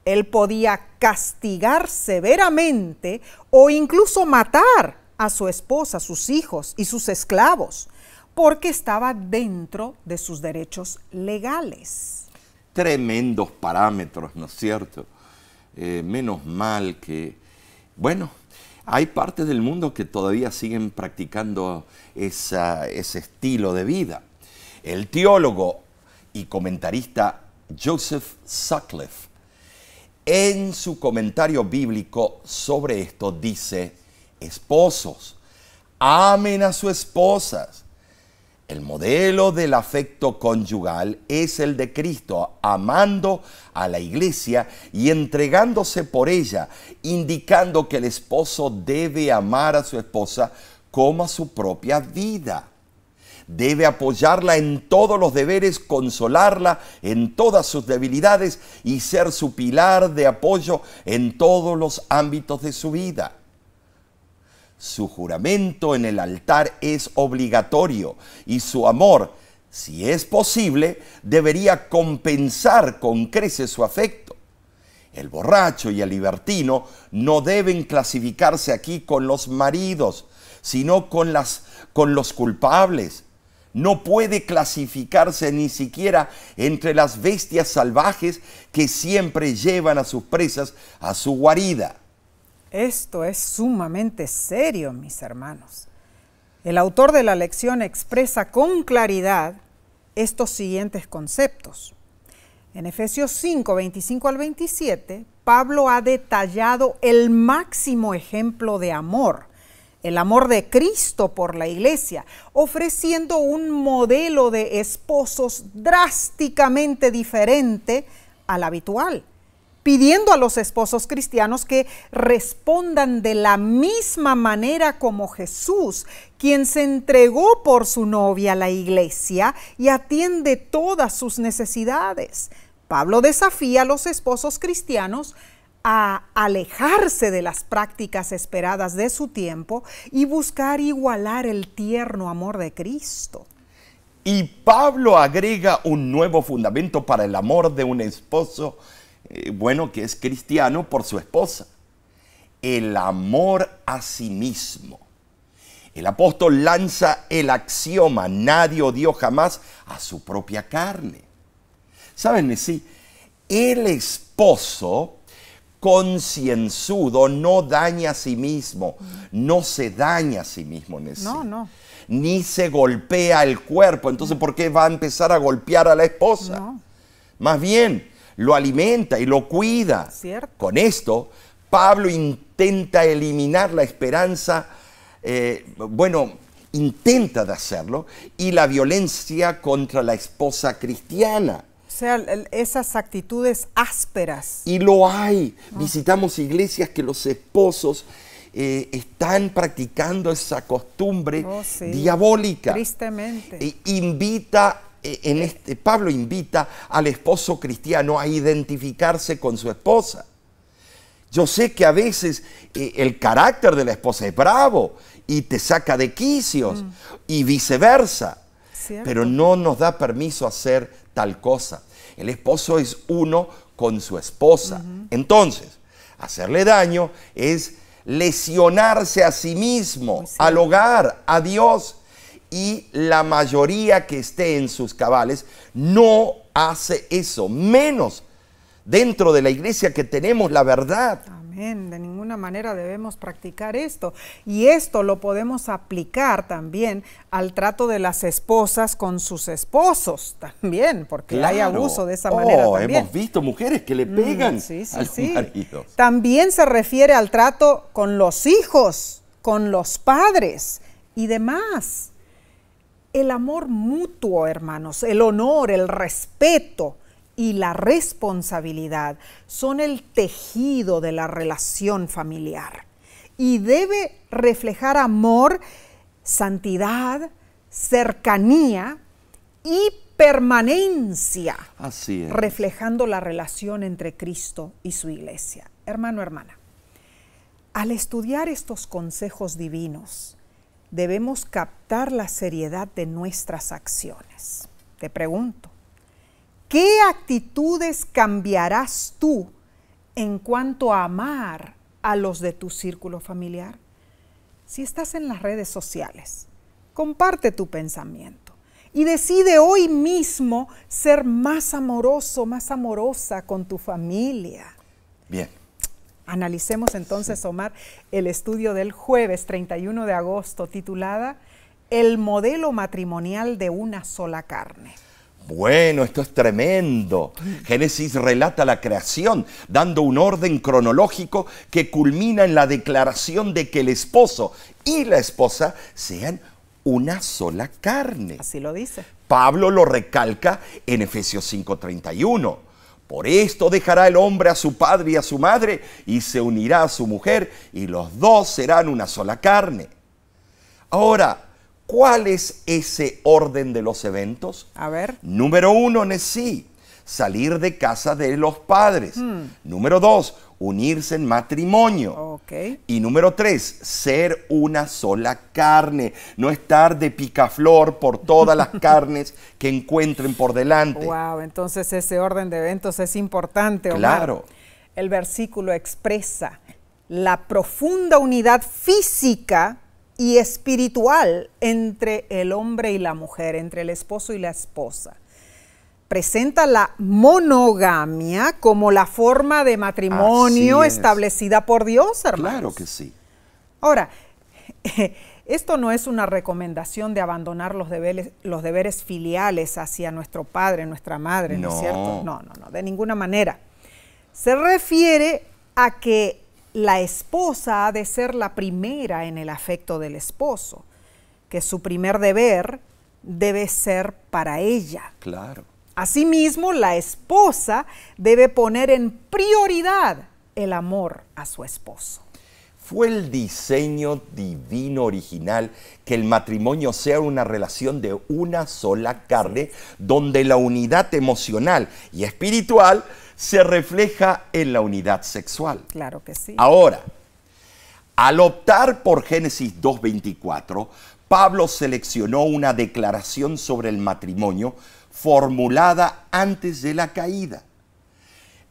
Él podía castigar severamente o incluso matar a su esposa, sus hijos y sus esclavos, porque estaba dentro de sus derechos legales. Tremendos parámetros, ¿no es cierto? Eh, menos mal que, bueno, hay partes del mundo que todavía siguen practicando ese estilo de vida. El teólogo y comentarista Joseph Sutcliffe, en su comentario bíblico sobre esto, dice, esposos, amen a sus esposas el modelo del afecto conyugal es el de Cristo, amando a la iglesia y entregándose por ella, indicando que el esposo debe amar a su esposa como a su propia vida. Debe apoyarla en todos los deberes, consolarla en todas sus debilidades y ser su pilar de apoyo en todos los ámbitos de su vida. Su juramento en el altar es obligatorio y su amor, si es posible, debería compensar con creces su afecto. El borracho y el libertino no deben clasificarse aquí con los maridos, sino con, las, con los culpables. No puede clasificarse ni siquiera entre las bestias salvajes que siempre llevan a sus presas a su guarida. Esto es sumamente serio, mis hermanos. El autor de la lección expresa con claridad estos siguientes conceptos. En Efesios 5, 25 al 27, Pablo ha detallado el máximo ejemplo de amor, el amor de Cristo por la iglesia, ofreciendo un modelo de esposos drásticamente diferente al habitual pidiendo a los esposos cristianos que respondan de la misma manera como Jesús, quien se entregó por su novia a la iglesia y atiende todas sus necesidades. Pablo desafía a los esposos cristianos a alejarse de las prácticas esperadas de su tiempo y buscar igualar el tierno amor de Cristo. Y Pablo agrega un nuevo fundamento para el amor de un esposo eh, bueno, que es cristiano, por su esposa. El amor a sí mismo. El apóstol lanza el axioma, nadie odió jamás a su propia carne. ¿Saben, sí? El esposo concienzudo no daña a sí mismo, no se daña a sí mismo, Nessie. No, no. Ni se golpea el cuerpo, entonces ¿por qué va a empezar a golpear a la esposa? Más bien, lo alimenta y lo cuida. Con esto, Pablo intenta eliminar la esperanza, eh, bueno, intenta de hacerlo, y la violencia contra la esposa cristiana. O sea, esas actitudes ásperas. Y lo hay. Visitamos iglesias que los esposos eh, están practicando esa costumbre oh, diabólica. Tristemente. E invita invita eh, en este, Pablo invita al esposo cristiano a identificarse con su esposa. Yo sé que a veces eh, el carácter de la esposa es bravo y te saca de quicios mm. y viceversa, pero no nos da permiso hacer tal cosa. El esposo es uno con su esposa. Entonces, hacerle daño es lesionarse a sí mismo, al hogar, a Dios y la mayoría que esté en sus cabales no hace eso, menos dentro de la iglesia que tenemos la verdad. Amén, de ninguna manera debemos practicar esto. Y esto lo podemos aplicar también al trato de las esposas con sus esposos también, porque hay abuso de esa manera. Oh, también. Hemos visto mujeres que le mm, pegan a También se refiere al trato con los hijos, con los padres y demás el amor mutuo, hermanos, el honor, el respeto y la responsabilidad son el tejido de la relación familiar y debe reflejar amor, santidad, cercanía y permanencia. Así es. Reflejando la relación entre Cristo y su iglesia. Hermano, hermana, al estudiar estos consejos divinos, debemos captar la seriedad de nuestras acciones. Te pregunto, ¿qué actitudes cambiarás tú en cuanto a amar a los de tu círculo familiar? Si estás en las redes sociales, comparte tu pensamiento y decide hoy mismo ser más amoroso, más amorosa con tu familia. Bien. Analicemos entonces, Omar, el estudio del jueves 31 de agosto titulada El modelo matrimonial de una sola carne. Bueno, esto es tremendo. Génesis relata la creación, dando un orden cronológico que culmina en la declaración de que el esposo y la esposa sean una sola carne. Así lo dice. Pablo lo recalca en Efesios 5:31. Por esto dejará el hombre a su padre y a su madre y se unirá a su mujer y los dos serán una sola carne. Ahora, ¿cuál es ese orden de los eventos? A ver. Número uno, Nesí, salir de casa de los padres. Hmm. Número dos, unirse en matrimonio. Y número tres, ser una sola carne, no estar de picaflor por todas las carnes que encuentren por delante. Wow, entonces ese orden de eventos es importante. Claro. El versículo expresa la profunda unidad física y espiritual entre el hombre y la mujer, entre el esposo y la esposa presenta la monogamia como la forma de matrimonio establecida por Dios, hermano. Claro que sí. Ahora, esto no es una recomendación de abandonar los deberes, los deberes filiales hacia nuestro padre, nuestra madre, ¿no, ¿no es cierto? No, no, no, de ninguna manera. Se refiere a que la esposa ha de ser la primera en el afecto del esposo, que su primer deber debe ser para ella. Claro. Asimismo, la esposa debe poner en prioridad el amor a su esposo. Fue el diseño divino original que el matrimonio sea una relación de una sola carne, donde la unidad emocional y espiritual se refleja en la unidad sexual. Claro que sí. Ahora, al optar por Génesis 2.24, Pablo seleccionó una declaración sobre el matrimonio formulada antes de la caída.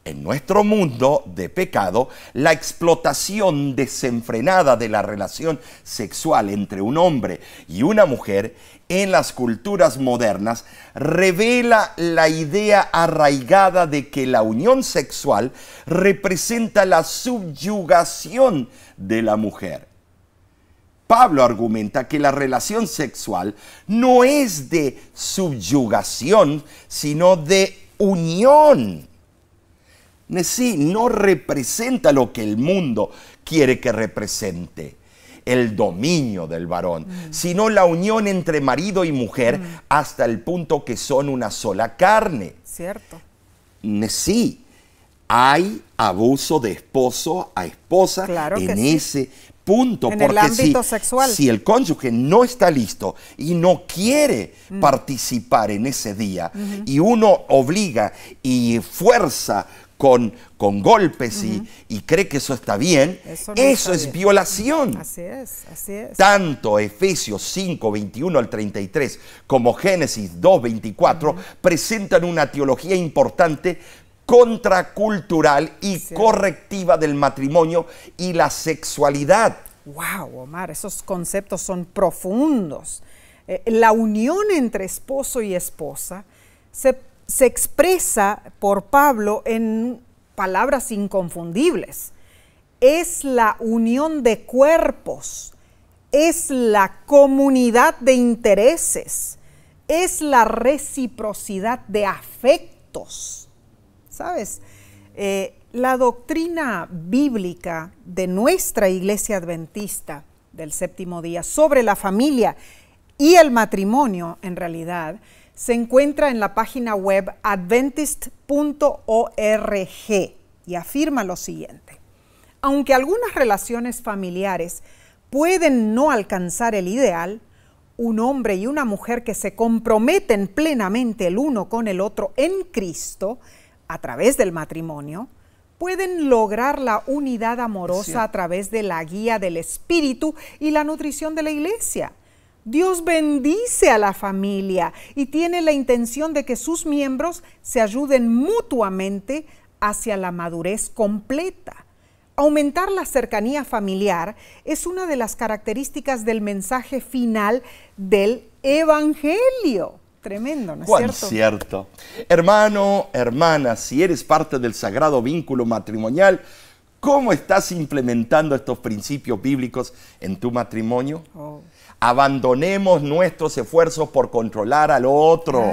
En nuestro mundo de pecado, la explotación desenfrenada de la relación sexual entre un hombre y una mujer en las culturas modernas revela la idea arraigada de que la unión sexual representa la subyugación de la mujer. Pablo argumenta que la relación sexual no es de subyugación, sino de unión. Sí, no representa lo que el mundo quiere que represente, el dominio del varón, mm. sino la unión entre marido y mujer mm. hasta el punto que son una sola carne. Cierto. Mm, sí, hay abuso de esposo a esposa en ese Punto. porque si, si el cónyuge no está listo y no quiere mm. participar en ese día y uno obliga y fuerza con, con golpes y, cree que eso está bien, eso, es violación. Así es, así es. Tanto Efesios 5, 21 al 33 como Génesis 2, 24 presentan una teología importante contracultural y correctiva del matrimonio y la sexualidad. Wow, Omar, esos conceptos son profundos. Eh, la unión entre esposo y esposa se expresa por Pablo en palabras inconfundibles. Es la unión de cuerpos, es la comunidad de intereses, es la reciprocidad de afectos ¿sabes? Eh, la doctrina bíblica de nuestra iglesia adventista del séptimo día sobre la familia y el matrimonio, en realidad, se encuentra en la página web adventist.org y afirma lo siguiente. Aunque algunas relaciones familiares pueden no alcanzar el ideal, un hombre y una mujer que se comprometen plenamente el uno con el otro en Cristo a través del matrimonio, pueden lograr la unidad amorosa a través de la guía del Espíritu y la nutrición de la iglesia. Dios bendice a la familia y tiene la intención de que sus miembros se ayuden mutuamente hacia la madurez completa. Aumentar la cercanía familiar es una de las características del mensaje final del Evangelio tremendo, ¿no es cierto? cierto. Hermano, hermana, si eres parte del sagrado vínculo matrimonial, ¿cómo estás implementando estos principios bíblicos en tu matrimonio? Oh. Abandonemos nuestros esfuerzos por controlar al otro.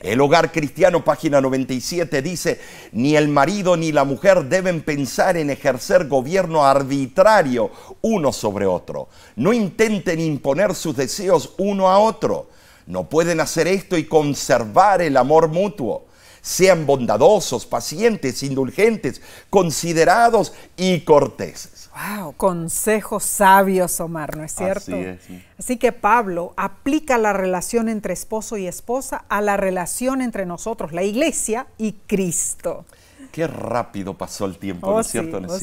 El hogar cristiano, página 97, dice, ni el marido ni la mujer deben pensar en ejercer gobierno arbitrario uno sobre otro. No intenten imponer sus deseos uno a otro no pueden hacer esto y conservar el amor mutuo. Sean bondadosos, pacientes, indulgentes, considerados y corteses. ¡Wow! Consejos sabios, Omar, ¿no es cierto? Así, Así que Pablo aplica la relación entre esposo y esposa a la relación entre nosotros, la iglesia y Cristo. Qué rápido pasó el tiempo, ¿no oh, es cierto? Oh,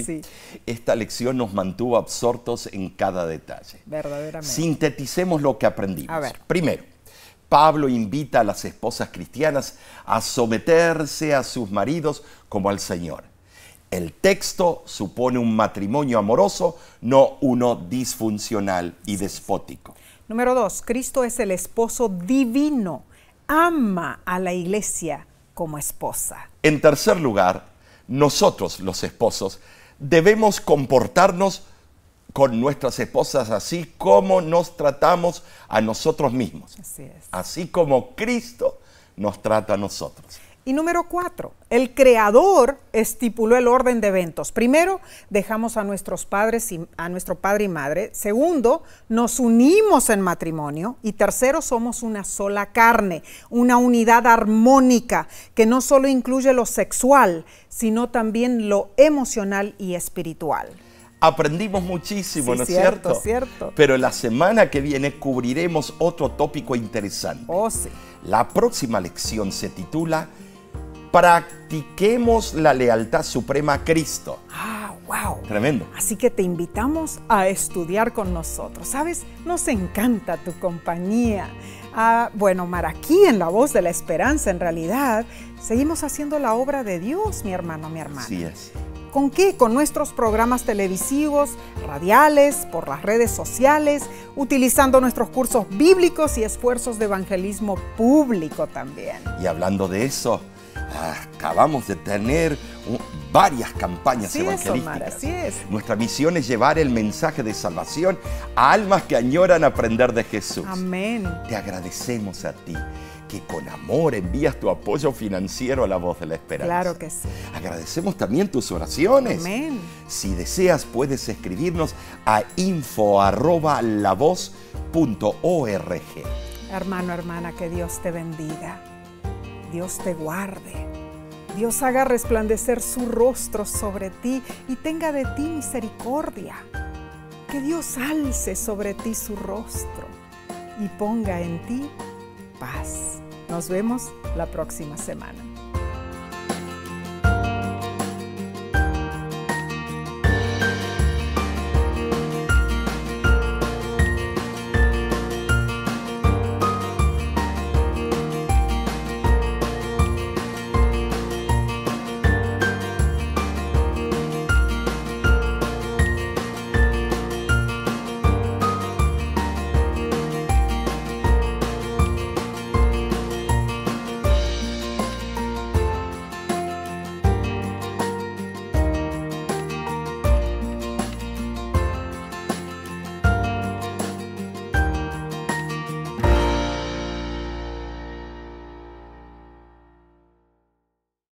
Esta lección nos mantuvo absortos en cada detalle. Verdaderamente. Sinteticemos lo que aprendimos. A ver. Primero, Pablo invita a las esposas cristianas a someterse a sus maridos como al Señor. El texto supone un matrimonio amoroso, no uno disfuncional y despótico. Número dos, Cristo es el esposo divino. Ama a la iglesia como esposa. En tercer lugar, nosotros los esposos debemos comportarnos con nuestras esposas, así como nos tratamos a nosotros mismos. Así es. Así como Cristo nos trata a nosotros. Y número cuatro, el creador estipuló el orden de eventos. Primero, dejamos a nuestros padres y a nuestro padre y madre. Segundo, nos unimos en matrimonio. Y tercero, somos una sola carne, una unidad armónica que no solo incluye lo sexual, sino también lo emocional y espiritual aprendimos muchísimo, ¿no es cierto, cierto? cierto? Pero la semana que viene cubriremos otro tópico interesante. Oh, sí. La próxima lección se titula Practiquemos la lealtad suprema a Cristo. Ah, wow. Tremendo. Así que te invitamos a estudiar con nosotros. ¿Sabes? Nos encanta tu compañía. Ah, bueno, Maraquí en La Voz de la Esperanza, en realidad, seguimos haciendo la obra de Dios, mi hermano, mi hermana. Así es. ¿Con qué? Con nuestros programas televisivos, radiales, por las redes sociales, utilizando nuestros cursos bíblicos y esfuerzos de evangelismo público también. Y hablando de eso, acabamos de tener varias campañas sí, evangelísticas. es. Nuestra misión es llevar el mensaje de salvación a almas que añoran aprender de Jesús. Amén. Te agradecemos a ti que con amor envías tu apoyo financiero a la voz de la esperanza. Claro que sí. Agradecemos también tus oraciones. Amén. Si deseas, puedes escribirnos a la info.lavoz.org. Hermano, hermana, que Dios te bendiga. Dios te guarde. Dios haga resplandecer su rostro sobre ti y tenga de ti misericordia. Que Dios alce sobre ti su rostro y ponga en ti paz. Nos vemos la próxima semana.